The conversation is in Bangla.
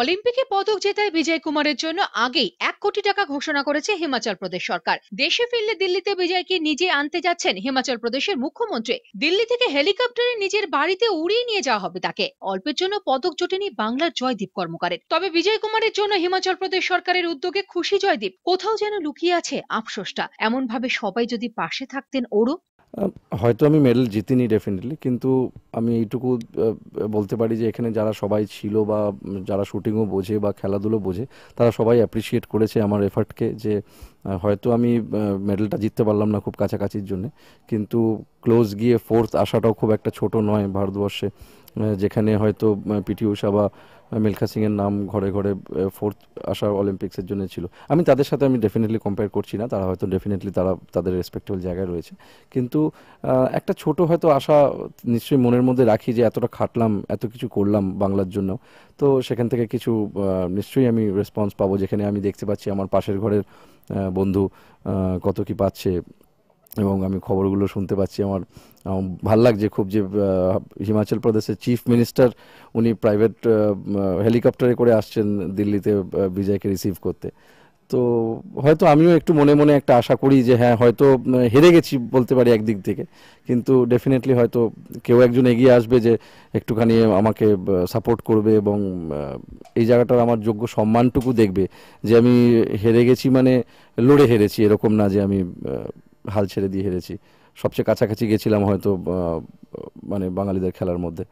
অলিম্পিকে পদক জেতায় বিজয় কুমারের জন্য আগেই এক কোটি টাকা ঘোষণা করেছে হিমাচল প্রদেশ সরকার দেশে ফিরলে দিল্লিতে বিজয়কে নিজে আনতে যাচ্ছেন হিমাচল প্রদেশের মুখ্যমন্ত্রী দিল্লি থেকে হেলিকপ্টারে নিজের বাড়িতে উড়িয়ে নিয়ে যাওয়া হবে তাকে অল্পের জন্য পদক জোটেনি বাংলার জয়দীপ কর্মকারের তবে বিজয় কুমারের জন্য হিমাচল প্রদেশ সরকারের উদ্যোগে খুশি জয়দীপ কোথাও যেন লুকিয়ে আছে আফসোসটা এমন ভাবে সবাই যদি পাশে থাকতেন ওরও হয়তো আমি মেডেল জিতিনি ডেফিনেটলি কিন্তু আমি এইটুকু বলতে পারি যে এখানে যারা সবাই ছিল বা যারা শুটিংও বোঝে বা খেলাধুলো বোঝে তারা সবাই অ্যাপ্রিসিয়েট করেছে আমার এফার্টকে যে হয়তো আমি মেডেলটা জিততে পারলাম না খুব কাছাকাছির জন্য কিন্তু ক্লোজ গিয়ে ফোর্থ আসাটাও খুব একটা ছোট নয় ভারতবর্ষে যেখানে হয়তো পিটি উষা বা মিলখা সিংয়ের নাম ঘরে ঘরে ফোর্থ আসা অলিম্পিক্সের জন্য ছিল আমি তাদের সাথে আমি ডেফিনেটলি কম্পেয়ার করছি না তারা হয়তো ডেফিনেটলি তারা তাদের রেসপেক্টেবল জায়গায় রয়েছে কিন্তু একটা ছোট হয়তো আশা নিশ্চয়ই মনের মধ্যে রাখি যে এতটা খাটলাম এত কিছু করলাম বাংলার জন্য তো সেখান থেকে কিছু নিশ্চয়ই আমি রেসপন্স পাবো যেখানে আমি দেখতে পাচ্ছি আমার পাশের ঘরের বন্ধু কত কি পাচ্ছে এবং আমি খবরগুলো শুনতে পাচ্ছি আমার ভাল লাগছে খুব যে হিমাচল প্রদেশের চিফ মিনিস্টার উনি প্রাইভেট হেলিকপ্টারে করে আসছেন দিল্লিতে বিজয়কে রিসিভ করতে তো হয়তো আমিও একটু মনে মনে একটা আশা করি যে হ্যাঁ হয়তো হেরে গেছি বলতে পারি একদিক থেকে কিন্তু ডেফিনেটলি হয়তো কেউ একজন এগিয়ে আসবে যে একটুখানি আমাকে সাপোর্ট করবে এবং এই জায়গাটার আমার যোগ্য সম্মানটুকু দেখবে যে আমি হেরে গেছি মানে লড়ে হেরেছি এরকম না যে আমি হাল ছেড়ে দিয়ে হেরেছি সবচেয়ে কাছাকাছি গেছিলাম হয়তো মানে বাঙালিদের খেলার মধ্যে